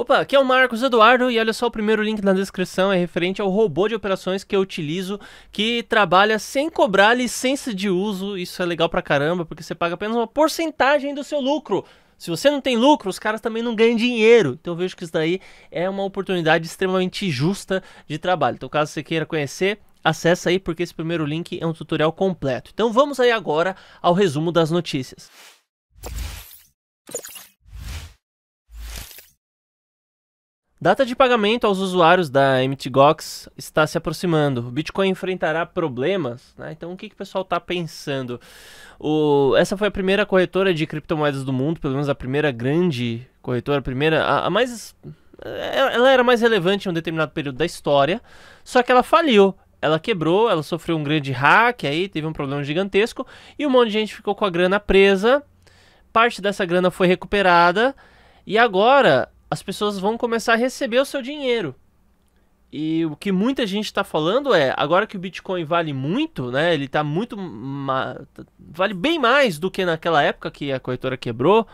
Opa, aqui é o Marcos Eduardo e olha só o primeiro link na descrição é referente ao robô de operações que eu utilizo que trabalha sem cobrar licença de uso. Isso é legal pra caramba porque você paga apenas uma porcentagem do seu lucro. Se você não tem lucro, os caras também não ganham dinheiro. Então eu vejo que isso daí é uma oportunidade extremamente justa de trabalho. Então caso você queira conhecer, acessa aí porque esse primeiro link é um tutorial completo. Então vamos aí agora ao resumo das notícias. Data de pagamento aos usuários da MTGOX está se aproximando. O Bitcoin enfrentará problemas? Né? Então, o que, que o pessoal está pensando? O... Essa foi a primeira corretora de criptomoedas do mundo, pelo menos a primeira grande corretora, a primeira, a, a mais. É, ela era mais relevante em um determinado período da história, só que ela faliu ela quebrou, ela sofreu um grande hack aí, teve um problema gigantesco e um monte de gente ficou com a grana presa. Parte dessa grana foi recuperada e agora as pessoas vão começar a receber o seu dinheiro. E o que muita gente está falando é, agora que o Bitcoin vale muito, né? Ele está muito vale bem mais do que naquela época que a corretora quebrou.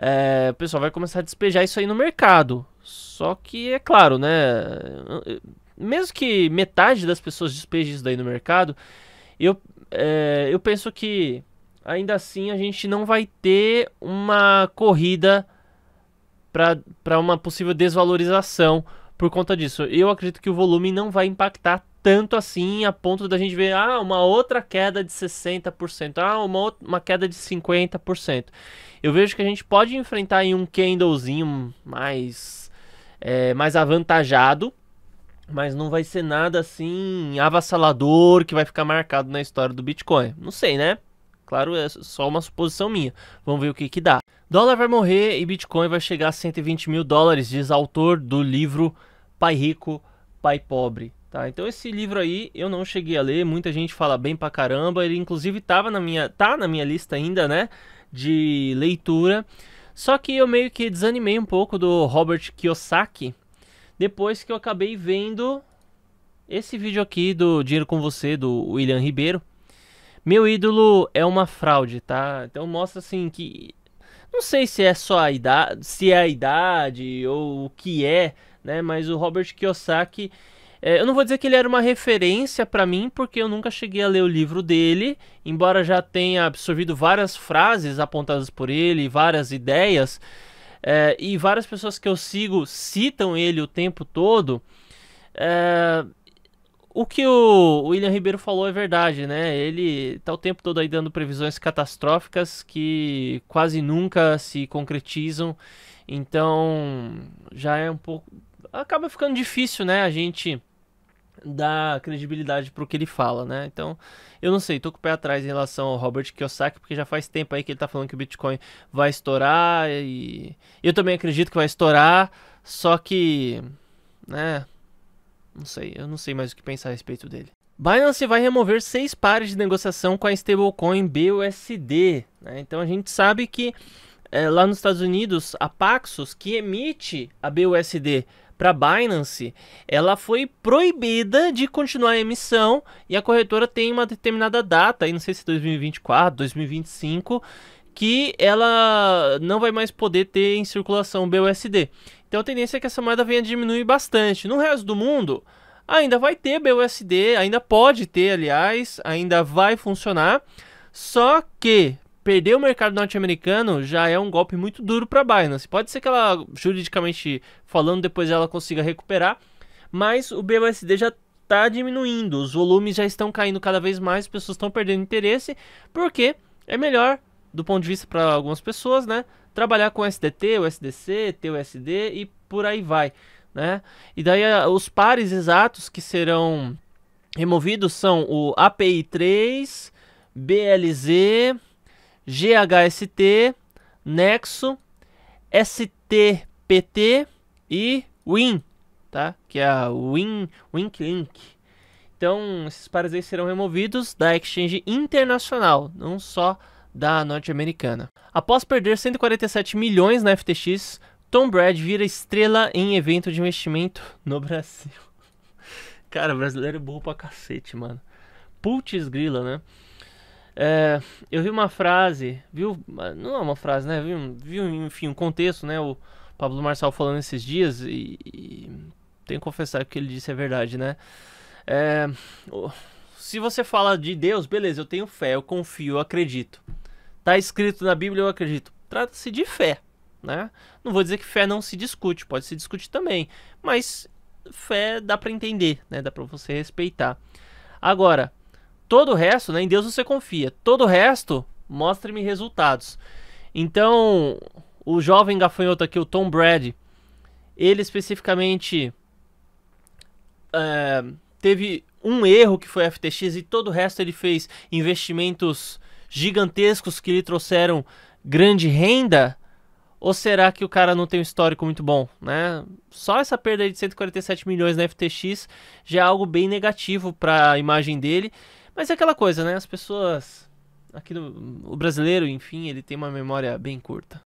É, o pessoal vai começar a despejar isso aí no mercado. Só que é claro, né? Mesmo que metade das pessoas despeje isso daí no mercado, eu, é, eu penso que ainda assim a gente não vai ter uma corrida para uma possível desvalorização por conta disso. Eu acredito que o volume não vai impactar tanto assim a ponto da gente ver ah, uma outra queda de 60%, ah, uma, uma queda de 50%. Eu vejo que a gente pode enfrentar em um candlezinho mais, é, mais avantajado, mas não vai ser nada assim avassalador que vai ficar marcado na história do Bitcoin. Não sei, né? Claro, é só uma suposição minha. Vamos ver o que, que dá. Dólar vai morrer e Bitcoin vai chegar a 120 mil dólares, diz autor do livro Pai Rico, Pai Pobre. Tá, então esse livro aí eu não cheguei a ler, muita gente fala bem pra caramba, ele inclusive tava na minha, tá na minha lista ainda, né, de leitura. Só que eu meio que desanimei um pouco do Robert Kiyosaki depois que eu acabei vendo esse vídeo aqui do Dinheiro com você do William Ribeiro. Meu ídolo é uma fraude, tá? Então mostra assim que. Não sei se é só a idade, se é a idade ou o que é, né? Mas o Robert Kiyosaki, é, eu não vou dizer que ele era uma referência para mim, porque eu nunca cheguei a ler o livro dele, embora já tenha absorvido várias frases apontadas por ele, várias ideias, é, e várias pessoas que eu sigo citam ele o tempo todo. É, o que o William Ribeiro falou é verdade, né? Ele tá o tempo todo aí dando previsões catastróficas que quase nunca se concretizam. Então, já é um pouco acaba ficando difícil, né, a gente dar credibilidade pro que ele fala, né? Então, eu não sei, tô com o pé atrás em relação ao Robert Kiyosaki, porque já faz tempo aí que ele tá falando que o Bitcoin vai estourar e eu também acredito que vai estourar, só que, né, não sei, eu não sei mais o que pensar a respeito dele. Binance vai remover seis pares de negociação com a stablecoin BUSD. Né? Então a gente sabe que é, lá nos Estados Unidos, a Paxos, que emite a BUSD para Binance, ela foi proibida de continuar a emissão e a corretora tem uma determinada data, aí não sei se 2024, é 2025, que ela não vai mais poder ter em circulação BUSD. Então a tendência é que essa moeda venha a diminuir bastante. No resto do mundo, ainda vai ter BUSD, ainda pode ter, aliás, ainda vai funcionar. Só que perder o mercado norte-americano já é um golpe muito duro para a Binance. Pode ser que ela, juridicamente falando, depois ela consiga recuperar, mas o BUSD já está diminuindo, os volumes já estão caindo cada vez mais, as pessoas estão perdendo interesse, porque é melhor do ponto de vista para algumas pessoas, né? Trabalhar com SDT, USDC, TUSD e por aí vai, né? E daí os pares exatos que serão removidos são o API 3, BLZ, GHST, Nexo, STPT e Win, tá? Que é a Win Wink Link. Então, esses pares aí serão removidos da exchange internacional, não só da norte-americana. Após perder 147 milhões na FTX, Tom Brady vira estrela em evento de investimento no Brasil. Cara, brasileiro é burro pra cacete, mano. Putz grila, né? É, eu vi uma frase, viu? Não é uma frase, né? Viu, vi, enfim, um contexto, né? O Pablo Marçal falando esses dias e, e tem que confessar que o que ele disse é verdade, né? É, se você fala de Deus, beleza, eu tenho fé, eu confio, eu acredito. Está escrito na Bíblia, eu acredito. Trata-se de fé. Né? Não vou dizer que fé não se discute, pode se discutir também, mas fé dá para entender, né? Dá para você respeitar. Agora, todo o resto, né? Em Deus você confia. Todo o resto, mostre-me resultados. Então, o jovem gafanhoto aqui, o Tom Brady, ele especificamente é, teve um erro que foi a FTX e todo o resto ele fez investimentos gigantescos que lhe trouxeram grande renda? Ou será que o cara não tem um histórico muito bom, né? Só essa perda de 147 milhões na FTX já é algo bem negativo para a imagem dele. Mas é aquela coisa, né? As pessoas aqui no, o brasileiro, enfim, ele tem uma memória bem curta.